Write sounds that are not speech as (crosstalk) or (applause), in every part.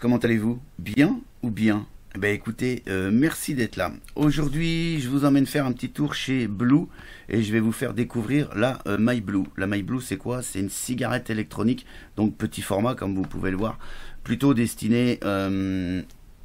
comment allez-vous Bien ou bien eh ben écoutez, euh, merci d'être là. Aujourd'hui, je vous emmène faire un petit tour chez Blue et je vais vous faire découvrir la maille euh, My Blue. La My Blue, c'est quoi C'est une cigarette électronique, donc petit format comme vous pouvez le voir, plutôt destinée euh,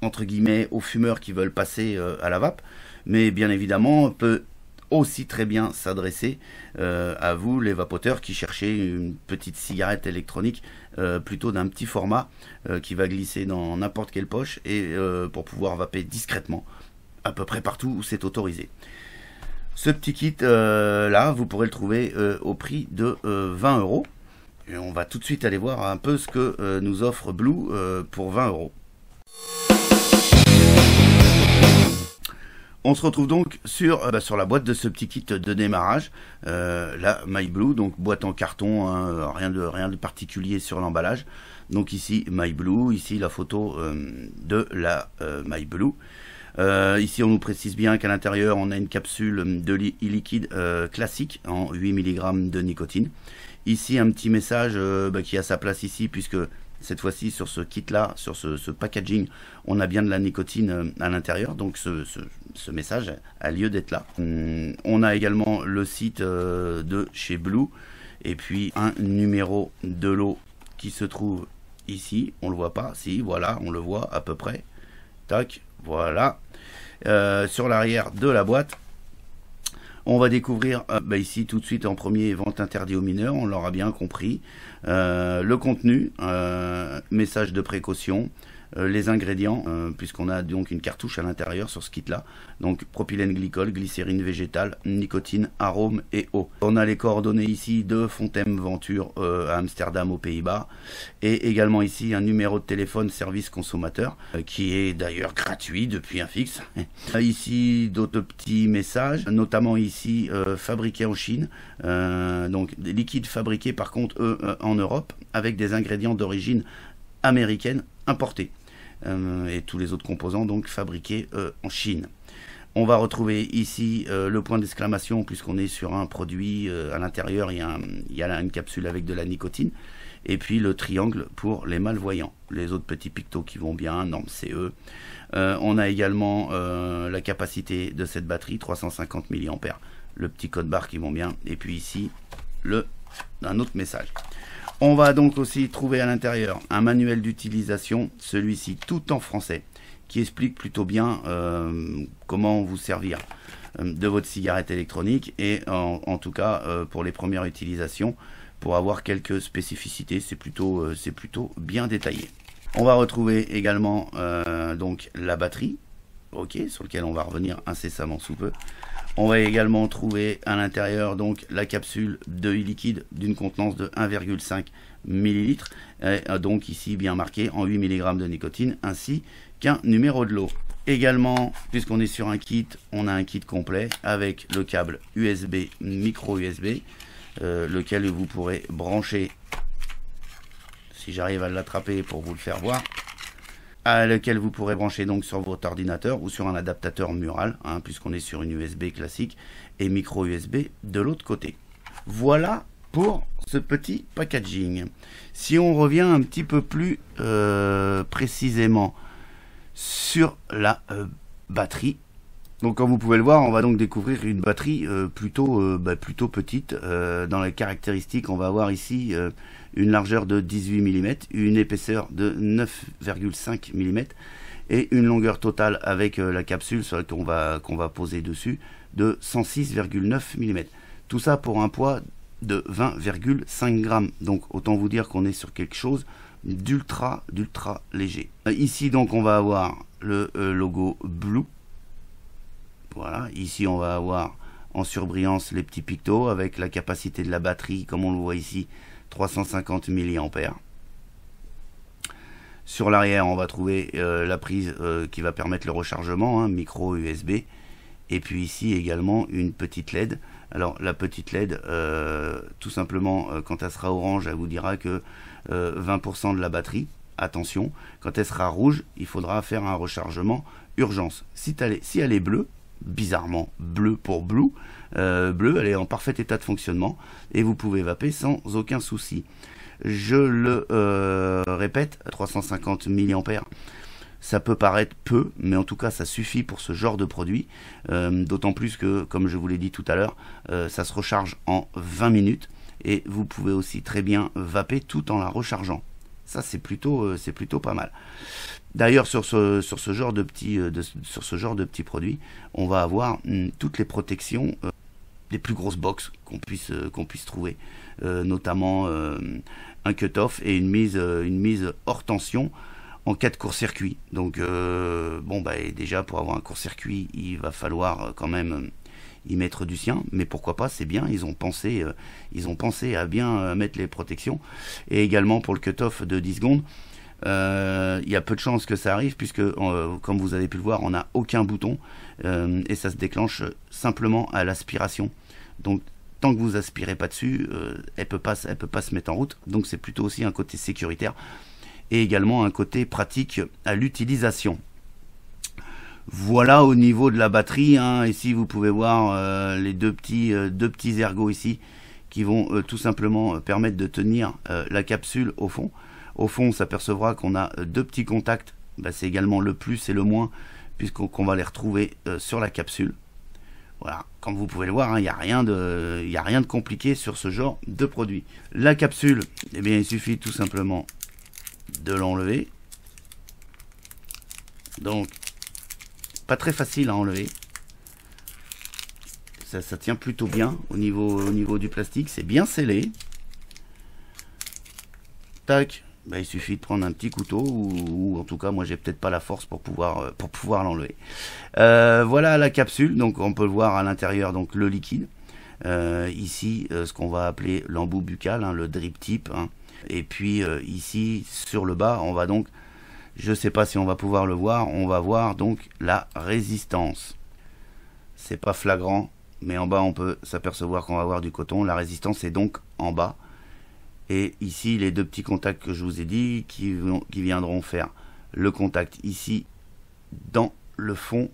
entre guillemets aux fumeurs qui veulent passer à la vape, mais bien évidemment peut aussi très bien s'adresser euh, à vous, les vapoteurs, qui cherchez une petite cigarette électronique euh, plutôt d'un petit format euh, qui va glisser dans n'importe quelle poche et pour pouvoir vaper discrètement à peu près partout où c'est autorisé. Ce petit kit là, vous pourrez le trouver au prix de 20 euros. Et on va tout de suite aller voir un peu ce que nous offre Blue pour 20 euros. On se retrouve donc euh, bah, sur, la boîte de ce petit kit de démarrage, euh, la MyBlue, donc boîte en carton, hein, rien, de, rien de particulier sur l'emballage. Donc ici MyBlue, ici la photo euh, de la MyBlue. ici, on nous précise bien qu'à l'intérieur, on a une capsule de liquide classique en 8 mg de nicotine. Ici, un petit message bah, qui a sa place ici, puisque cette fois-ci, sur ce kit-là, sur ce, packaging, on a bien de la nicotine à l'intérieur. Donc, ce, ce message a lieu d'être là. On, a également le site euh, de chez Blue et puis un numéro de l'eau qui se trouve ici. On le voit pas, si, voilà, on le voit à peu près. Tac, voilà. Euh, sur l'arrière de la boîte, on va découvrir euh, bah, ici tout de suite en premier vente interdite aux mineurs, on l'aura bien compris. le contenu, message de précaution, euh, les ingrédients, euh, puisqu'on a donc une cartouche à l'intérieur sur ce kit-là. Donc propylène glycol, glycérine végétale, nicotine, arôme et eau. On a les coordonnées ici de Fontem Venture euh, à Amsterdam aux Pays-Bas et également ici un numéro de téléphone service consommateur qui est d'ailleurs gratuit depuis un fixe. (laughs) ici d'autres petits messages, notamment ici fabriqués en Chine, donc des liquides fabriqués par contre en Europe avec des ingrédients d'origine américaine importés. Euh, et tous les autres composants donc fabriqués euh, en Chine. On va retrouver ici euh, le point d'exclamation puisqu'on est sur un produit à l'intérieur, il y, a, une capsule avec de la nicotine. Et puis le triangle pour les malvoyants. Les autres petits pictos qui vont bien, norme CE. Euh, on a également la capacité de cette batterie, 350 mAh. Le petit code barre qui vont bien. Et puis ici, le, un autre message. On va donc aussi trouver à l'intérieur un manuel d'utilisation, celui-ci tout en français, qui explique plutôt bien euh, comment vous servir euh, de votre cigarette électronique et en, tout cas euh, pour les premières utilisations, pour avoir quelques spécificités, c'est plutôt, c'est plutôt bien détaillé. On va retrouver également donc la batterie, ok, sur lequel on va revenir incessamment sous peu. On va également trouver à l'intérieur donc la capsule de liquide d'une contenance de 1,5 ml, euh, donc ici bien marqué en 8 mg de nicotine, ainsi qu'un numéro de lot. Également, puisqu'on est sur un kit, on a un kit complet avec le câble USB, micro USB, euh, lequel vous pourrez brancher, si j'arrive à l'attraper pour vous le faire voir, à lequel vous pourrez brancher donc sur votre ordinateur ou sur un adaptateur mural, hein, puisqu'on est sur une USB classique et micro USB de l'autre côté. Voilà pour ce petit packaging. Si on revient un petit peu plus euh, précisément sur la euh, batterie, donc comme vous pouvez le voir, on va donc découvrir une batterie euh, plutôt, bah, plutôt petite. dans les caractéristiques, on va avoir ici une largeur de 18 mm, une épaisseur de 9,5 mm et une longueur totale avec euh, la capsule qu'on va, poser dessus de 106,9 mm. Tout ça pour un poids de 20,5 grammes. Donc autant vous dire qu'on est sur quelque chose d'ultra, d'ultra léger. Euh, ici donc on va avoir le euh, logo Blue. Voilà, ici on va avoir en surbrillance les petits pictos avec la capacité de la batterie comme on le voit ici 350 milliampères Sur l'arrière, on va trouver euh, la prise euh, qui va permettre le rechargement, hein, micro USB. Et puis ici également une petite LED. Alors la petite LED, euh, tout simplement, quand elle sera orange, elle vous dira que 20% de la batterie. Attention, quand elle sera rouge, il faudra faire un rechargement urgence. Si, si elle est bleue, bizarrement bleu pour blue. Euh, bleu, elle est en parfait état de fonctionnement et vous pouvez vaper sans aucun souci. Je le euh, répète, 350 mA ça peut paraître peu, mais en tout cas ça suffit pour ce genre de produit, euh, d'autant plus que, comme je vous l'ai dit tout à l'heure, ça se recharge en 20 minutes et vous pouvez aussi très bien vaper tout en la rechargeant. Ça, c'est plutôt, euh, c'est plutôt pas mal. D'ailleurs, sur ce, sur ce genre de petits, euh, de, sur ce genre de petits produits, on va avoir hmm, toutes les protections euh, des plus grosses box qu'on puisse, qu'on puisse trouver, notamment un cut-off et une mise, une mise hors tension en cas de court-circuit. Donc, bon, bah, déjà, pour avoir un court-circuit, il va falloir quand même y mettre du sien, mais pourquoi pas, c'est bien, ils ont pensé, euh, ils ont pensé à bien euh, mettre les protections. Et également pour le cut-off de 10 secondes, euh, il y a peu de chances que ça arrive, puisque comme vous avez pu le voir, on n'a aucun bouton, et ça se déclenche simplement à l'aspiration. Donc tant que vous aspirez pas dessus, elle peut pas, elle peut pas se mettre en route. Donc c'est plutôt aussi un côté sécuritaire et également un côté pratique à l'utilisation. Voilà au niveau de la batterie. Hein. Ici, vous pouvez voir euh, les deux petits, euh, deux petits ergots ici qui vont euh, tout simplement permettre de tenir la capsule au fond. Au fond, on s'apercevra qu'on a deux petits contacts. Bah, c'est également le plus et le moins puisqu'on va les retrouver sur la capsule. Voilà, comme vous pouvez le voir, il hein, n'y a, rien de, a rien de compliqué sur ce genre de produit. La capsule, eh bien, il suffit tout simplement de l'enlever. Donc, pas très facile à enlever. Ça, tient plutôt bien au niveau, au niveau du plastique. C'est bien scellé. Tac. Bah, il suffit de prendre un petit couteau ou, en tout cas moi j'ai peut-être pas la force pour pouvoir euh, pour pouvoir l'enlever. Euh, voilà la capsule donc on peut voir à l'intérieur donc le liquide. Euh, ici ce qu'on va appeler l'embout buccal, hein, le drip tip. Hein. Et puis ici sur le bas on va donc je ne sais pas si on va pouvoir le voir. On va voir donc la résistance. C'est pas flagrant, mais en bas on peut s'apercevoir qu'on va avoir du coton. La résistance est donc en bas. Et ici, les deux petits contacts que je vous ai dit qui, viendront faire le contact ici dans le fond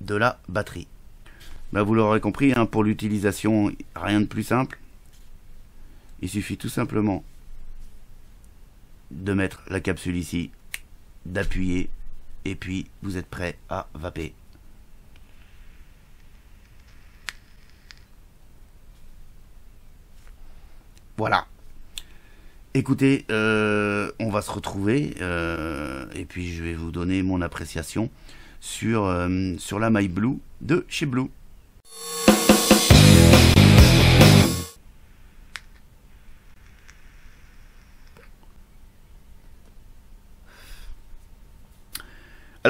de la batterie. Bah, vous l'aurez compris, hein, pour l'utilisation, rien de plus simple. Il suffit tout simplement de mettre la capsule ici d'appuyer et puis vous êtes prêt à vaper. Voilà. Écoutez, euh, on va se retrouver euh, et puis je vais vous donner mon appréciation sur, la euh, sur la de chez Blue.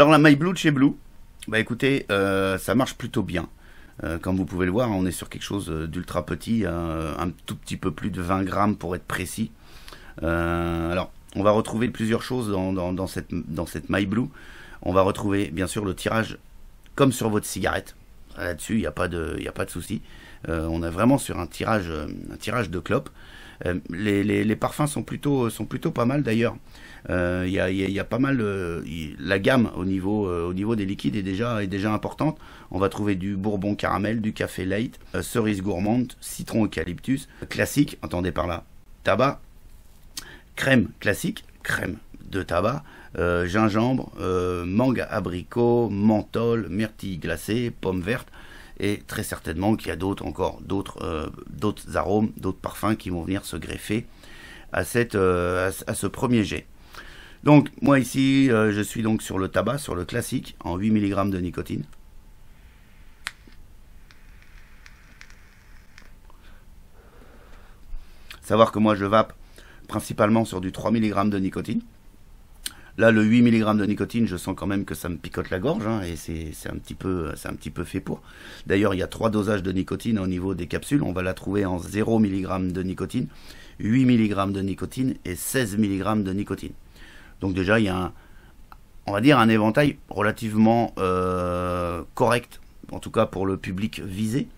Alors la Blue de chez Blue, bah écoutez, euh, ça marche plutôt bien. Euh, comme vous pouvez le voir, on est sur quelque chose euh, d'ultra petit, un tout petit peu plus de 20 grammes pour être précis. alors, on va retrouver plusieurs choses dans, cette, maille Blue. On va retrouver bien sûr le tirage comme sur votre cigarette. Là-dessus, il n'y a pas de, de souci. on est vraiment sur un tirage, un tirage de clope. Les, les, parfums sont plutôt, sont plutôt pas mal d'ailleurs. Euh, il y, a, pas mal euh, la gamme euh, au niveau des liquides est déjà est déjà importante. On va trouver du bourbon caramel, du café light, cerise gourmande, citron eucalyptus, classique, entendez par là, tabac, crème classique, crème de tabac, gingembre, mangue abricot, menthol, myrtille glacée, pomme verte et très certainement qu'il y a d'autres encore d'autres d'autres arômes, d'autres parfums qui vont venir se greffer à ce premier jet. Donc moi ici, euh, je suis donc sur le tabac, sur le classique, en 8 mg de nicotine. Savoir que moi je vape principalement sur du 3 mg de nicotine. Là, le 8 mg de nicotine, je sens quand même que ça me picote la gorge, hein, et c'est un, petit peu, un petit peu fait pour. D'ailleurs, il y a trois dosages de nicotine au niveau des capsules. On va la trouver en 0 mg de nicotine, 8 mg de nicotine et 16 mg de nicotine. Donc déjà, il y a un, on va dire un éventail relativement euh, correct, en tout cas pour le public visé,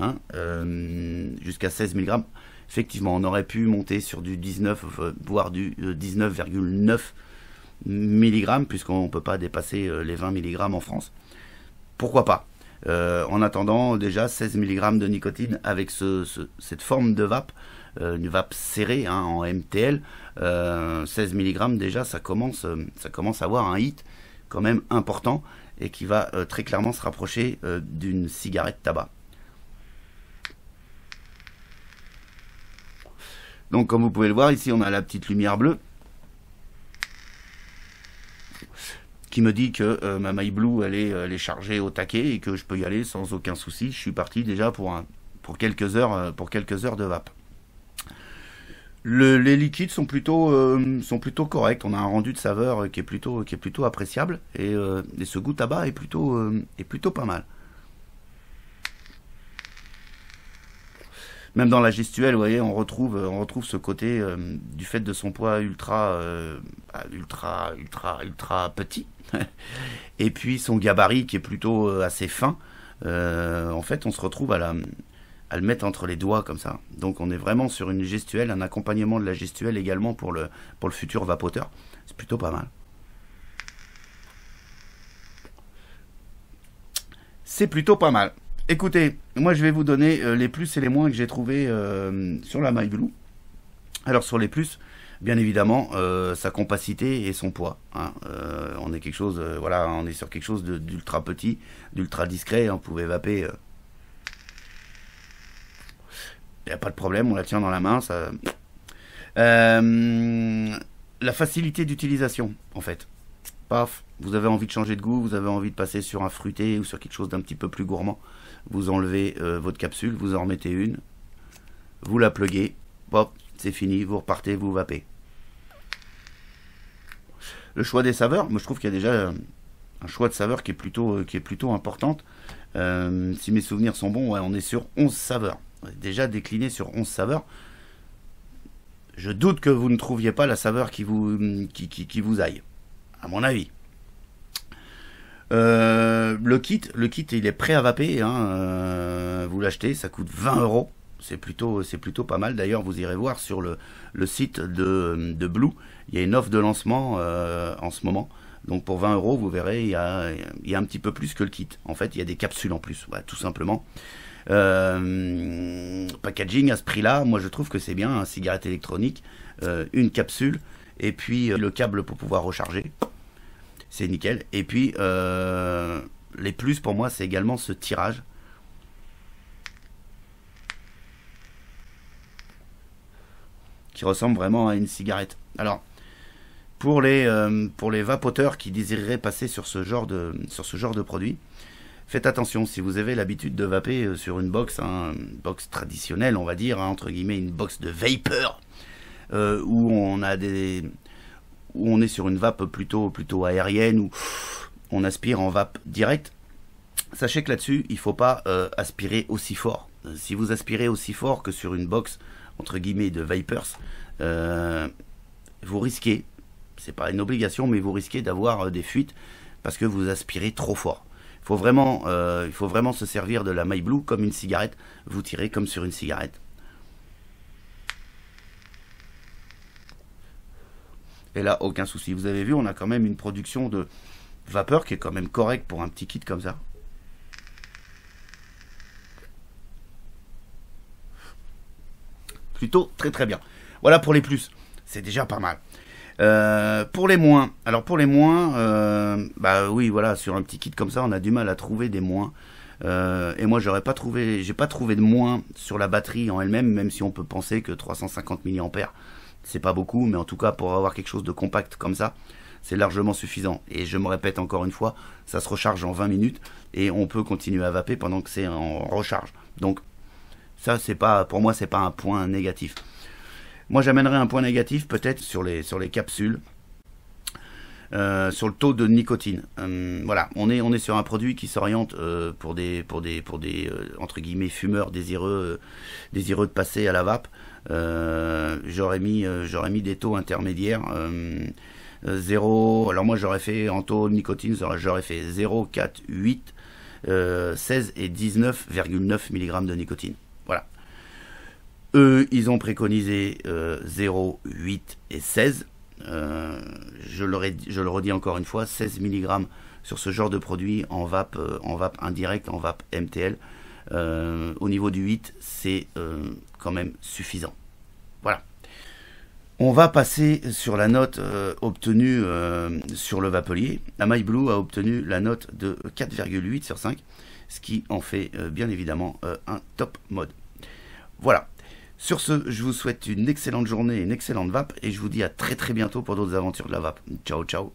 hein, euh, jusqu'à 16 mg. Effectivement, on aurait pu monter sur du 19, euh, voire du 19,9 mg, puisqu'on ne peut pas dépasser les 20 mg en France. Pourquoi pas En attendant, déjà 16 mg de nicotine avec cette forme de vape, euh, une vape serrée hein, en MTL, 16 mg déjà, ça commence, euh, ça commence à avoir un hit quand même important et qui va euh, très clairement se rapprocher d'une cigarette tabac. Donc comme vous pouvez le voir, ici on a la petite lumière bleue qui me dit que ma maille blue elle est, chargée au taquet et que je peux y aller sans aucun souci. Je suis parti déjà pour, un, pour, quelques, heures, pour quelques heures de vape les liquides euh, sont plutôt corrects. On a un rendu de saveur qui est plutôt appréciable euh, et, ce goût tabac euh, est plutôt pas mal. Même dans la gestuelle, vous voyez, on retrouve on retrouve ce côté du fait de son poids ultra ultra ultra ultra petit (laughs) et puis son gabarit qui est plutôt assez fin. en fait, on se retrouve à la à le mettre entre les doigts comme ça. Donc on est vraiment sur une gestuelle, un accompagnement de la gestuelle également pour le, pour le futur vapoteur. C'est plutôt pas mal. C'est plutôt pas mal. Écoutez, moi je vais vous donner euh, les plus et les moins que j'ai trouvé euh, sur la maille loup. Alors sur les plus, bien évidemment, euh, sa compacité et son poids. Hein. on est quelque chose, voilà, on est sur quelque chose d'ultra petit, d'ultra discret. On pouvait vaper il n'y a pas de problème, on la tient dans la main, ça. Euh, la facilité d'utilisation, en fait. Paf, vous avez envie de changer de goût, vous avez envie de passer sur un fruité ou sur quelque chose d'un petit peu plus gourmand. Vous enlevez euh, votre capsule, vous en remettez une, vous la pluguez, c'est fini, vous repartez, vous vapez. Le choix des saveurs, moi je trouve qu'il y a déjà euh, un choix de saveurs qui est plutôt, qui est plutôt importante. si mes souvenirs sont bons, on est sur 11 saveurs déjà décliné sur 11 saveurs. Je doute que vous ne trouviez pas la saveur qui vous, qui, qui, vous aille, à mon avis. Euh, le kit, le kit, il est prêt à vaper. Hein, euh, vous l'achetez, ça coûte 20 euros. C'est plutôt, c'est plutôt pas mal. D'ailleurs, vous irez voir sur le, le site de, Blue. Il y a une offre de lancement euh, en ce moment. Donc pour 20 euros, vous verrez, il y, a, il un petit peu plus que le kit. En fait, il y a des capsules en plus, tout simplement. Euh, packaging à ce prix-là, moi je trouve que c'est bien, une cigarette électronique, euh, une capsule, et puis euh, le câble pour pouvoir recharger. C'est nickel. Et puis, les plus pour moi, c'est également ce tirage. Qui ressemble vraiment à une cigarette. Alors, pour les, pour les vapoteurs qui désireraient passer sur ce genre de, sur ce genre de produit, Faites attention si vous avez l'habitude de vaper euh, sur une box, hein, une box traditionnelle, on va dire, hein, entre guillemets, une box de vapers, euh, où on a des, où on est sur une vape plutôt, plutôt aérienne, où on aspire en vape directe. Sachez que là-dessus, il ne faut pas euh, aspirer aussi fort. Si vous aspirez aussi fort que sur une box entre guillemets de vapers, vous risquez, c'est pas une obligation, mais vous risquez d'avoir des fuites parce que vous aspirez trop fort vraiment, euh, il faut vraiment se servir de la maille Blue comme une cigarette. Vous tirez comme sur une cigarette. Et là, aucun souci. Vous avez vu, on a quand même une production de vapeur qui est quand même correcte pour un petit kit comme ça. Plutôt très très bien. Voilà pour les plus. C'est déjà pas mal. Euh, pour les moins, alors pour les moins, euh, bah oui, voilà, sur un petit kit comme ça, on a du mal à trouver des moins. Euh, et moi, j'aurais pas trouvé, j'ai pas trouvé de moins sur la batterie en elle-même, même si on peut penser que 350 mAh, c'est pas beaucoup, mais en tout cas pour avoir quelque chose de compact comme ça, c'est largement suffisant. Et je me répète encore une fois, ça se recharge en 20 minutes et on peut continuer à vaper pendant que c'est en recharge. Donc ça, c'est pas, pour moi, c'est pas un point négatif. Moi, j'amènerai un point négatif peut-être sur les, sur les capsules. Euh, sur le taux de nicotine. Euh, voilà, on est, on est sur un produit qui s'oriente euh, pour des, pour des, pour des entre guillemets fumeurs désireux, désireux de passer à la vape. j'aurais mis, j'aurais mis des taux intermédiaires. 0, alors moi j'aurais fait en taux de nicotine, j'aurais fait 0, 4, 8, 16 et 19,9 mg de nicotine. Eux, ils ont préconisé 0, euh, 8 et 16. Euh, je, le redis encore une fois, 16 mg sur ce genre de produit en vape, euh, en indirect, en vape MTL. au niveau du 8, c'est quand même suffisant. Voilà. On va passer sur la note obtenue sur le Vapelier. La Blue a obtenu la note de 4,8 sur 5, ce qui en fait bien évidemment un top mode. Voilà. Sur ce, je vous souhaite une excellente journée, une excellente vape, et je vous dis à très très bientôt pour d'autres aventures de la vape. Ciao ciao